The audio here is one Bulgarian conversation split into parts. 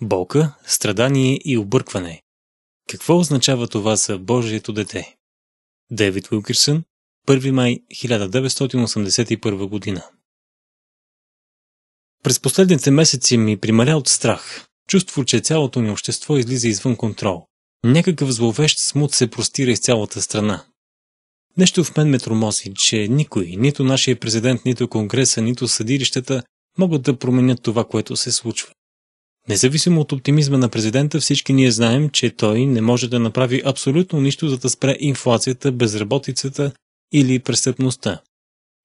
болка, страдание и объркване. Какво означава това за Божието дете? Дейвид Уилкерсън, 1 май 1981 година. През последните месеци ми прималя от страх. Чувство, че цялото ни общество излиза извън контрол. Някакъв зловещ смут се простира из цялата страна. Нещо в мен ме тромоси, че никой, нито нашия президент, нито Конгреса, нито съдилищата могат да променят това, което се случва. Независимо от оптимизма на президента, всички ние знаем, че той не може да направи абсолютно нищо за да спре инфлацията, безработицата или престъпността.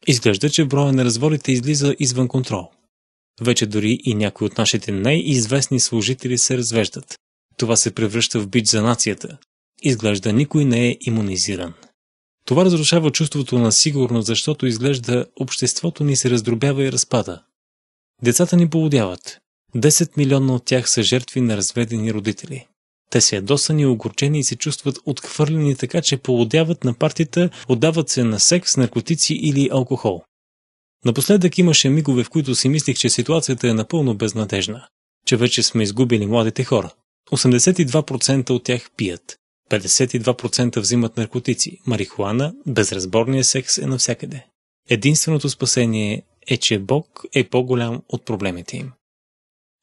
Изглежда, че броя на разводите излиза извън контрол. Вече дори и някои от нашите най-известни служители се развеждат. Това се превръща в бич за нацията. Изглежда никой не е иммунизиран. Това разрушава чувството на сигурност, защото изглежда обществото ни се раздробява и разпада. Децата ни поводяват, 10 милиона от тях са жертви на разведени родители. Те са ядосани, огорчени и се чувстват отхвърлени така, че полудяват на партията, отдават се на секс, наркотици или алкохол. Напоследък имаше мигове, в които си мислих, че ситуацията е напълно безнадежна, че вече сме изгубили младите хора. 82% от тях пият, 52% взимат наркотици, марихуана, безразборния секс е навсякъде. Единственото спасение е, че Бог е по-голям от проблемите им.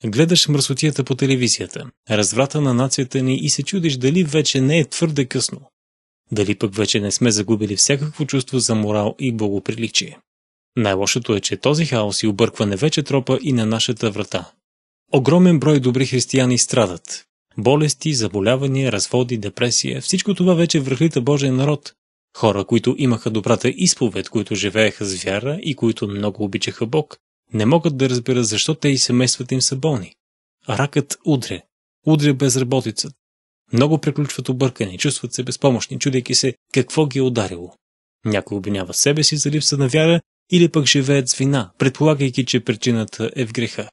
Гледаш мръсотията по телевизията, разврата на нацията ни и се чудиш дали вече не е твърде късно. Дали пък вече не сме загубили всякакво чувство за морал и благоприличие. Най-лошото е, че този хаос и объркване вече тропа и на нашата врата. Огромен брой добри християни страдат. Болести, заболявания, разводи, депресия – всичко това вече връхлита Божия народ. Хора, които имаха добрата изповед, които живееха с вяра и които много обичаха Бог, не могат да разберат защо те и семействата им са болни. Ракът удря. Удря безработица. Много приключват объркани, чувстват се безпомощни, чудейки се какво ги е ударило. Някой обвинява себе си за липса на вяра или пък живеят с вина, предполагайки, че причината е в греха.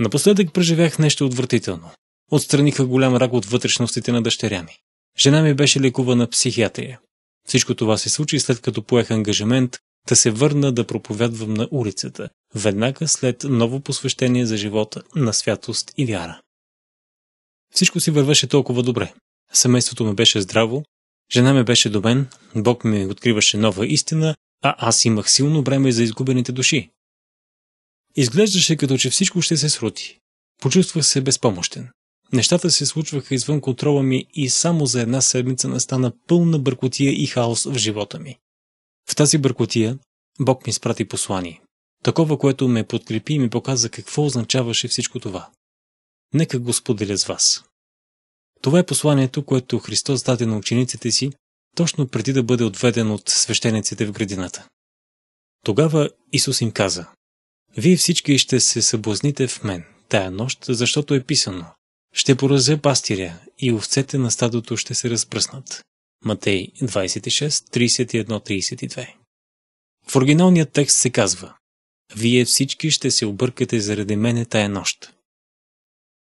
Напоследък преживях нещо отвратително. Отстраниха голям рак от вътрешностите на дъщеря ми. Жена ми беше лекувана психиатрия. Всичко това се случи след като поех ангажимент да се върна да проповядвам на улицата, веднага след ново посвещение за живота, на святост и вяра. Всичко си вървеше толкова добре. Семейството ме беше здраво, жена ме беше до мен, Бог ми откриваше нова истина, а аз имах силно бреме за изгубените души. Изглеждаше като че всичко ще се срути. Почувствах се безпомощен. Нещата се случваха извън контрола ми и само за една седмица настана пълна бъркотия и хаос в живота ми. В тази бъркотия Бог ми спрати послание. Такова, което ме подкрепи и ми показа какво означаваше всичко това. Нека го споделя с вас. Това е посланието, което Христос даде на учениците си, точно преди да бъде отведен от свещениците в градината. Тогава Исус им каза, Вие всички ще се съблазните в мен тая нощ, защото е писано, ще поразя пастиря и овцете на стадото ще се разпръснат. Матей 26.31-32 В оригиналният текст се казва Вие всички ще се объркате заради мене тая нощ.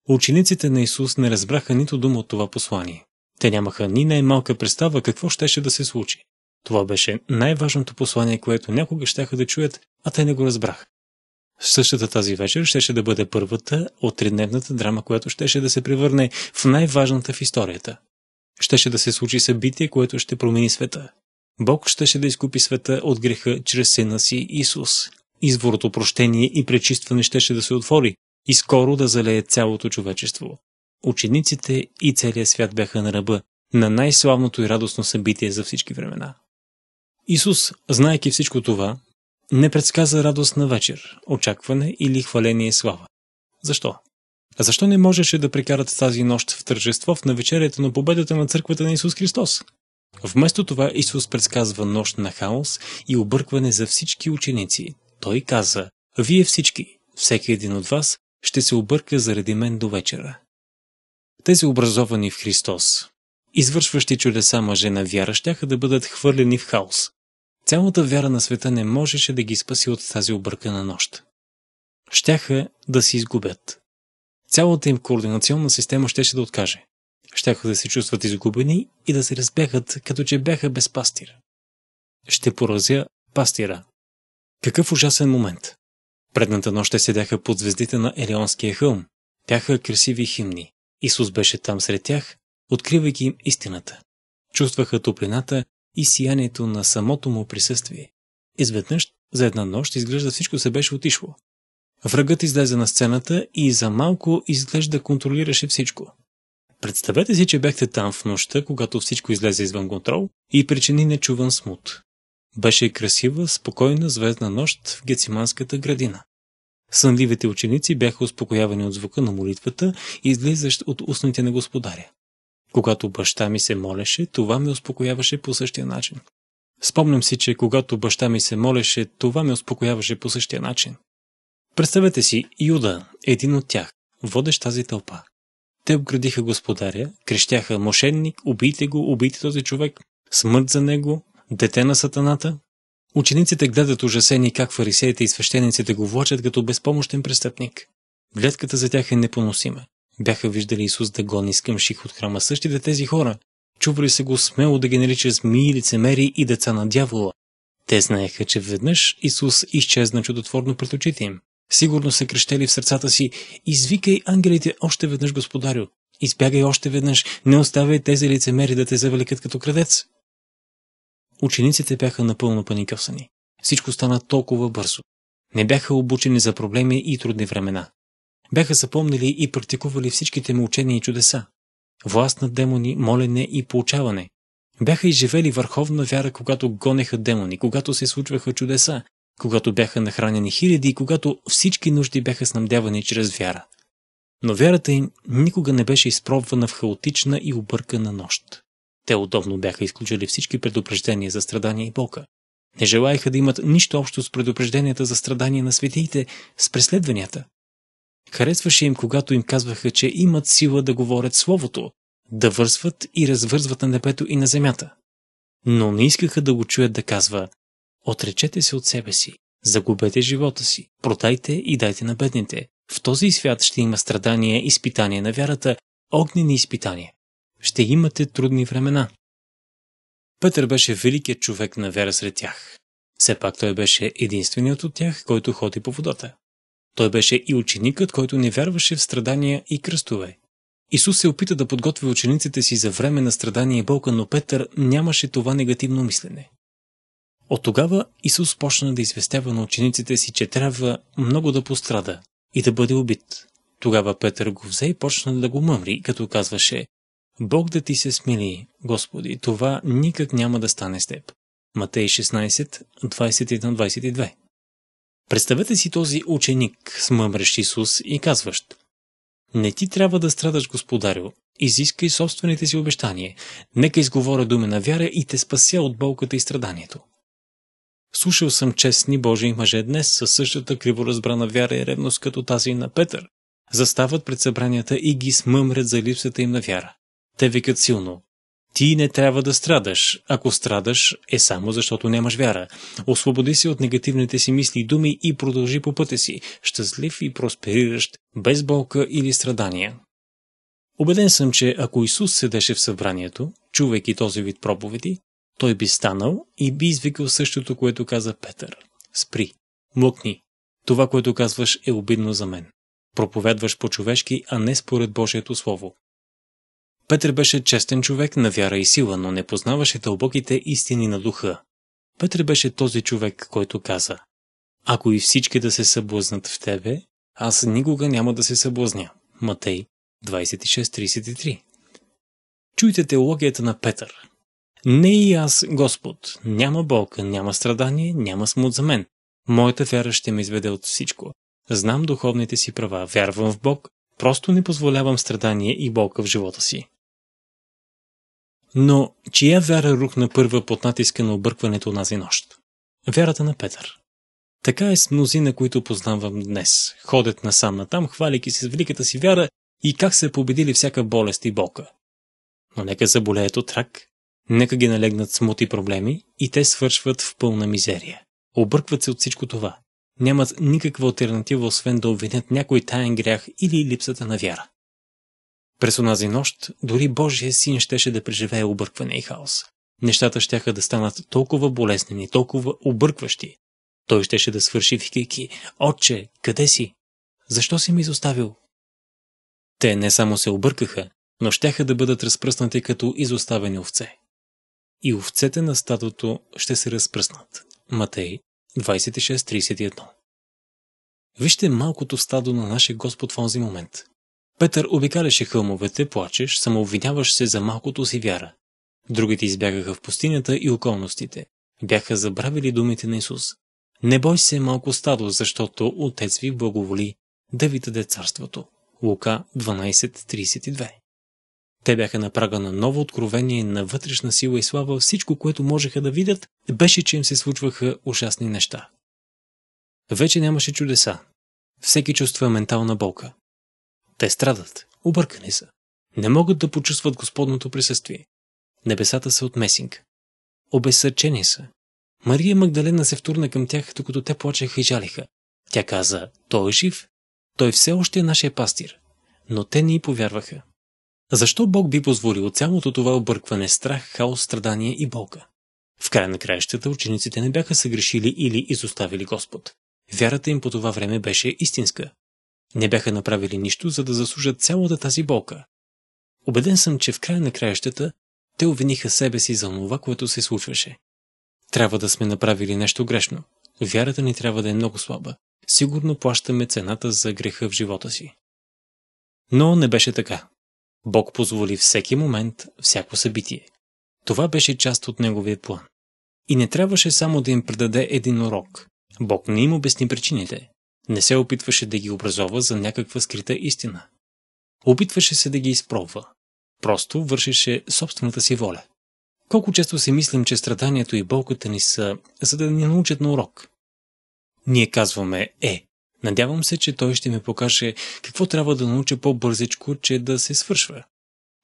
Учениците на Исус не разбраха нито дума от това послание. Те нямаха ни най-малка представа какво щеше да се случи. Това беше най-важното послание, което някога щяха да чуят, а те не го разбраха. Същата тази вечер щеше да бъде първата от тридневната драма, която щеше да се превърне в най-важната в историята щеше да се случи събитие, което ще промени света. Бог щеше да изкупи света от греха чрез сина си Исус. Изворото прощение и пречистване щеше да се отвори и скоро да залее цялото човечество. Учениците и целият свят бяха на ръба на най-славното и радостно събитие за всички времена. Исус, знаеки всичко това, не предсказа радост на вечер, очакване или хваление и слава. Защо? А защо не можеше да прекарат тази нощ в тържество в навечерието на победата на църквата на Исус Христос? Вместо това Исус предсказва нощ на хаос и объркване за всички ученици. Той каза, вие всички, всеки един от вас, ще се обърка заради мен до вечера. Тези образовани в Христос, извършващи чудеса мъже на вяра, щяха да бъдат хвърлени в хаос. Цялата вяра на света не можеше да ги спаси от тази объркана нощ. Щяха да се изгубят. Цялата им координационна система щеше да откаже. Щяха да се чувстват изгубени и да се разбехат като че бяха без пастир. Ще поразя пастира. Какъв ужасен момент! Предната нощ те седяха под звездите на Елеонския хълм. Пяха красиви химни. Исус беше там сред тях, откривайки им истината. Чувстваха топлината и сиянието на самото му присъствие. Изведнъж, за една нощ, изглежда всичко се беше отишло. Врагът излезе на сцената и за малко изглежда контролираше всичко. Представете си, че бяхте там в нощта, когато всичко излезе извън контрол и причини нечуван смут. Беше красива, спокойна звездна нощ в Гециманската градина. Сънливите ученици бяха успокоявани от звука на молитвата, излизащ от устните на господаря. Когато баща ми се молеше, това ме успокояваше по същия начин. Спомням си, че когато баща ми се молеше, това ме успокояваше по същия начин. Представете си Юда, един от тях, водещ тази тълпа. Те обградиха господаря, крещяха мошенник, убийте го, убийте този човек, смърт за него, дете на сатаната. Учениците гледат ужасени как фарисеите и свещениците го влачат като безпомощен престъпник. Гледката за тях е непоносима. Бяха виждали Исус да гони с къмших от храма същите тези хора. Чували се го смело да ги нарича змии, лицемери и деца на дявола. Те знаеха, че веднъж Исус изчезна чудотворно пред очите им. Сигурно са крещели в сърцата си, извикай ангелите още веднъж, господарю, избягай още веднъж, не оставяй тези лицемери да те завлекат като крадец. Учениците бяха напълно паникъвсани. Всичко стана толкова бързо. Не бяха обучени за проблеми и трудни времена. Бяха запомнили и практикували всичките му учения и чудеса. Власт на демони, молене и получаване. Бяха изживели върховна вяра, когато гонеха демони, когато се случваха чудеса, когато бяха нахранени хиляди и когато всички нужди бяха снабдявани чрез вяра. Но вярата им никога не беше изпробвана в хаотична и объркана нощ. Те удобно бяха изключили всички предупреждения за страдания и болка. Не желаяха да имат нищо общо с предупрежденията за страдания на светиите, с преследванията. Харесваше им, когато им казваха, че имат сила да говорят Словото, да вързват и развързват на небето и на земята. Но не искаха да го чуят да казва Отречете се от себе си, загубете живота си, продайте и дайте на бедните. В този свят ще има страдания, изпитания на вярата, огнени изпитания. Ще имате трудни времена. Петър беше великият човек на вяра сред тях. Все пак той беше единственият от тях, който ходи по водата. Той беше и ученикът, който не вярваше в страдания и кръстове. Исус се опита да подготви учениците си за време на страдание и болка, но Петър нямаше това негативно мислене. От тогава Исус почна да известява на учениците си, че трябва много да пострада и да бъде убит. Тогава Петър го взе и почна да го мъмри, като казваше «Бог да ти се смили, Господи, това никак няма да стане с теб». Матей 16, 21-22 Представете си този ученик, смъмрещ Исус и казващ «Не ти трябва да страдаш, Господарю, изискай собствените си обещания, нека изговоря думи на вяра и те спася от болката и страданието». Слушал съм честни Божии мъже днес със същата криворазбрана вяра и ревност като тази на Петър. Застават пред събранията и ги смъмрят за липсата им на вяра. Те викат силно. Ти не трябва да страдаш. Ако страдаш, е само защото нямаш вяра. Освободи се от негативните си мисли и думи и продължи по пътя си, щастлив и проспериращ, без болка или страдания. Обеден съм, че ако Исус седеше в събранието, чувайки този вид проповеди, той би станал и би извикал същото, което каза Петър. Спри, млъкни, това, което казваш е обидно за мен. Проповядваш по-човешки, а не според Божието Слово. Петър беше честен човек на вяра и сила, но не познаваше дълбоките истини на духа. Петър беше този човек, който каза «Ако и всички да се съблъзнат в тебе, аз никога няма да се съблъзня. Матей 26.33 Чуйте теологията на Петър. Не и аз, Господ. Няма болка, няма страдание, няма смут за мен. Моята вяра ще ме изведе от всичко. Знам духовните си права, вярвам в Бог, просто не позволявам страдание и болка в живота си. Но чия вяра рухна първа под натиска на объркването онази нощ? Вярата на Петър. Така е с мнозина, които познавам днес. Ходят насам натам, хвалики се с великата си вяра и как са победили всяка болест и болка. Но нека заболеят от рак, Нека ги налегнат смут и проблеми и те свършват в пълна мизерия. Объркват се от всичко това. Нямат никаква альтернатива, освен да обвинят някой таен грях или липсата на вяра. През онази нощ дори Божия син щеше да преживее объркване и хаос. Нещата щяха да станат толкова болезнени, толкова объркващи. Той щеше да свърши викайки «Отче, къде си? Защо си ми изоставил?» Те не само се объркаха, но щяха да бъдат разпръснати като изоставени овце и овцете на стадото ще се разпръснат. Матей 26.31 Вижте малкото стадо на нашия Господ в този момент. Петър обикаляше хълмовете, плачеш, самообвиняваш се за малкото си вяра. Другите избягаха в пустинята и околностите. Бяха забравили думите на Исус. Не бой се, малко стадо, защото Отец ви благоволи да ви даде царството. Лука 12.32 те бяха на прага на ново откровение, на вътрешна сила и слава. Всичко, което можеха да видят, беше, че им се случваха ужасни неща. Вече нямаше чудеса. Всеки чувства ментална болка. Те страдат, объркани са. Не могат да почувстват Господното присъствие. Небесата са от месинг. Обесърчени са. Мария Магдалена се втурна към тях, докато те плачеха и жалиха. Тя каза, той е жив, той все още е нашия пастир. Но те не повярваха. Защо Бог би позволил цялото това объркване, страх, хаос, страдание и болка? В края на краищата учениците не бяха съгрешили или изоставили Господ. Вярата им по това време беше истинска. Не бяха направили нищо, за да заслужат цялата тази болка. Обеден съм, че в края на краищата те обвиниха себе си за това, което се случваше. Трябва да сме направили нещо грешно. Вярата ни трябва да е много слаба. Сигурно плащаме цената за греха в живота си. Но не беше така. Бог позволи всеки момент, всяко събитие. Това беше част от неговия план. И не трябваше само да им предаде един урок. Бог не им обясни причините. Не се опитваше да ги образова за някаква скрита истина. Опитваше се да ги изпробва. Просто вършеше собствената си воля. Колко често си мислим, че страданието и болката ни са, за да ни научат на урок. Ние казваме, е, Надявам се, че той ще ми покаже какво трябва да науча по-бързичко, че да се свършва.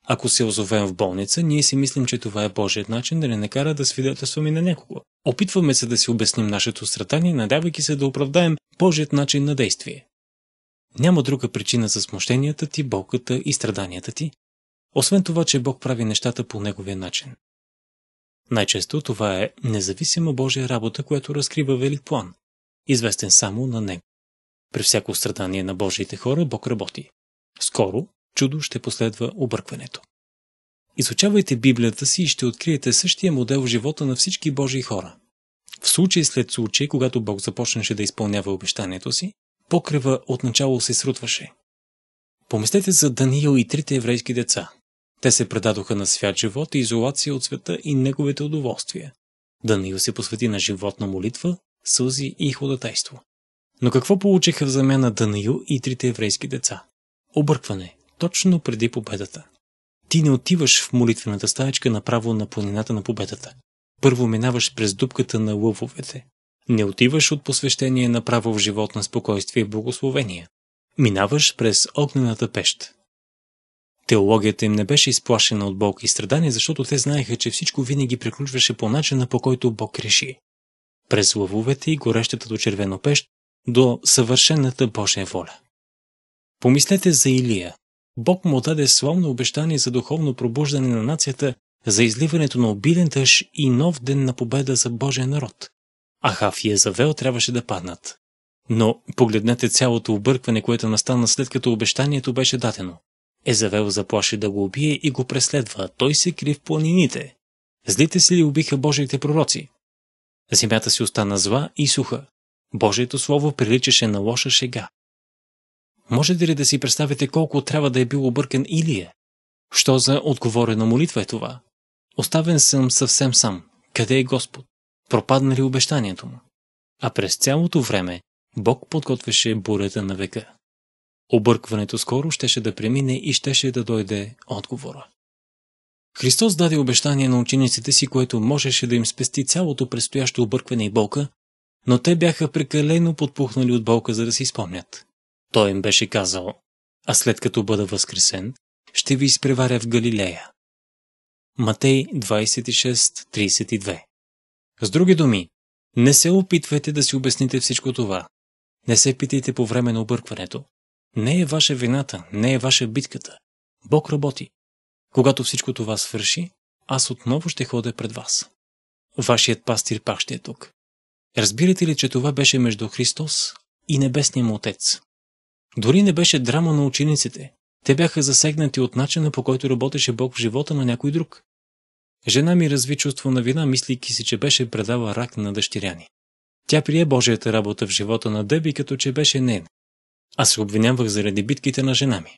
Ако се озовем в болница, ние си мислим, че това е Божият начин да не накара да свидетелстваме на някого. Опитваме се да си обясним нашето страдание, надявайки се да оправдаем Божият начин на действие. Няма друга причина за смущенията ти, болката и страданията ти, освен това, че Бог прави нещата по неговия начин. Най-често това е независима Божия работа, която разкрива велик план, известен само на него. При всяко страдание на Божиите хора Бог работи. Скоро чудо ще последва объркването. Изучавайте Библията си и ще откриете същия модел в живота на всички Божии хора. В случай след случай, когато Бог започнаше да изпълнява обещанието си, покрива отначало се срутваше. Помислете за Даниил и трите еврейски деца. Те се предадоха на свят живот и изолация от света и неговите удоволствия. Даниил се посвети на животна молитва, сълзи и ходатайство. Но какво получиха в замяна Данаил и трите еврейски деца? Объркване, точно преди победата. Ти не отиваш в молитвената стаечка направо на планината на победата. Първо минаваш през дупката на лъвовете. Не отиваш от посвещение направо в живот на спокойствие и благословение. Минаваш през огнената пещ. Теологията им не беше изплашена от болки и страдания, защото те знаеха, че всичко винаги приключваше по начина, по който Бог реши. През лъвовете и горещата до червено пещ до съвършената Божия воля. Помислете за Илия. Бог му даде славно обещание за духовно пробуждане на нацията, за изливането на обилен тъж и нов ден на победа за Божия народ. Ахав и Езавел трябваше да паднат. Но погледнете цялото объркване, което настана след като обещанието беше дадено. Езавел заплаши да го убие и го преследва. Той се кри в планините. Злите сили убиха Божиите пророци. Земята си остана зла и суха. Божието Слово приличаше на лоша шега. Можете ли да си представите колко трябва да е бил объркан Илия? Що за отговорена молитва е това? Оставен съм съвсем сам. Къде е Господ? Пропадна ли обещанието му? А през цялото време Бог подготвяше бурята на века. Объркването скоро щеше да премине и щеше да дойде отговора. Христос даде обещание на учениците си, което можеше да им спести цялото предстоящо объркване и болка, но те бяха прекалено подпухнали от болка, за да си спомнят. Той им беше казал, а след като бъда възкресен, ще ви изпреваря в Галилея. Матей 26.32 С други думи, не се опитвайте да си обясните всичко това. Не се питайте по време на объркването. Не е ваша вината, не е ваша битката. Бог работи. Когато всичко това свърши, аз отново ще ходя пред вас. Вашият пастир пак ще е тук. Разбирате ли, че това беше между Христос и Небесния му Отец? Дори не беше драма на учениците. Те бяха засегнати от начина по който работеше Бог в живота на някой друг. Жена ми разви чувство на вина, мислейки си, че беше предала рак на дъщеряни. Тя прие Божията работа в живота на Деби, като че беше нейн. Аз се обвинявах заради битките на жена ми.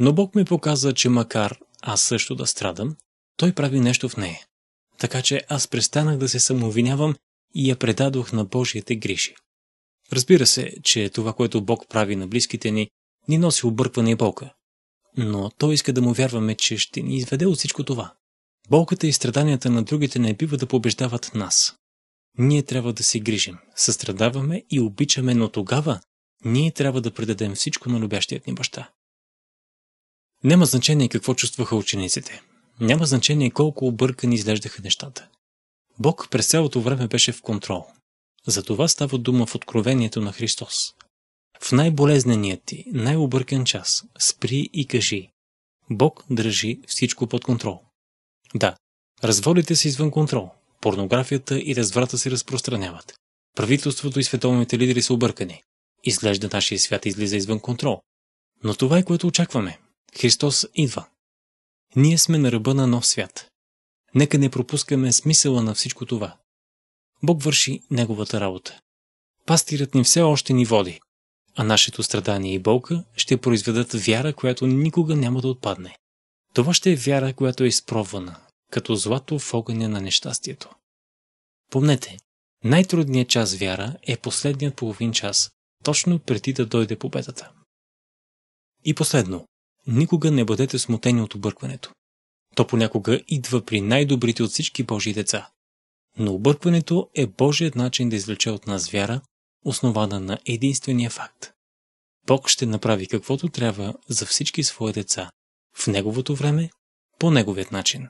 Но Бог ми показа, че макар аз също да страдам, той прави нещо в нея. Така че аз престанах да се самовинявам и я предадох на Божиите грижи. Разбира се, че това, което Бог прави на близките ни, ни носи объркване и болка. Но Той иска да му вярваме, че ще ни изведе от всичко това. Болката и страданията на другите не бива да побеждават нас. Ние трябва да се грижим, състрадаваме и обичаме, но тогава ние трябва да предадем всичко на любящият ни баща. Няма значение какво чувстваха учениците. Няма значение колко объркани изглеждаха нещата. Бог през цялото време беше в контрол. За това става дума в откровението на Христос. В най болезненият ти, най-объркан час, спри и кажи. Бог държи всичко под контрол. Да, разводите се извън контрол, порнографията и разврата се разпространяват. Правителството и световните лидери са объркани. Изглежда нашия свят излиза извън контрол. Но това е което очакваме. Христос идва. Ние сме на ръба на нов свят. Нека не пропускаме смисъла на всичко това. Бог върши Неговата работа. Пастирът ни все още ни води, а нашето страдание и болка ще произведат вяра, която никога няма да отпадне. Това ще е вяра, която е изпробвана, като злато в огъня на нещастието. Помнете, най-трудният час вяра е последният половин час, точно преди да дойде победата. И последно, никога не бъдете смутени от объркването. То понякога идва при най-добрите от всички Божии деца. Но объркването е Божият начин да извлече от нас вяра, основана на единствения факт. Бог ще направи каквото трябва за всички свои деца, в Неговото време, по Неговият начин.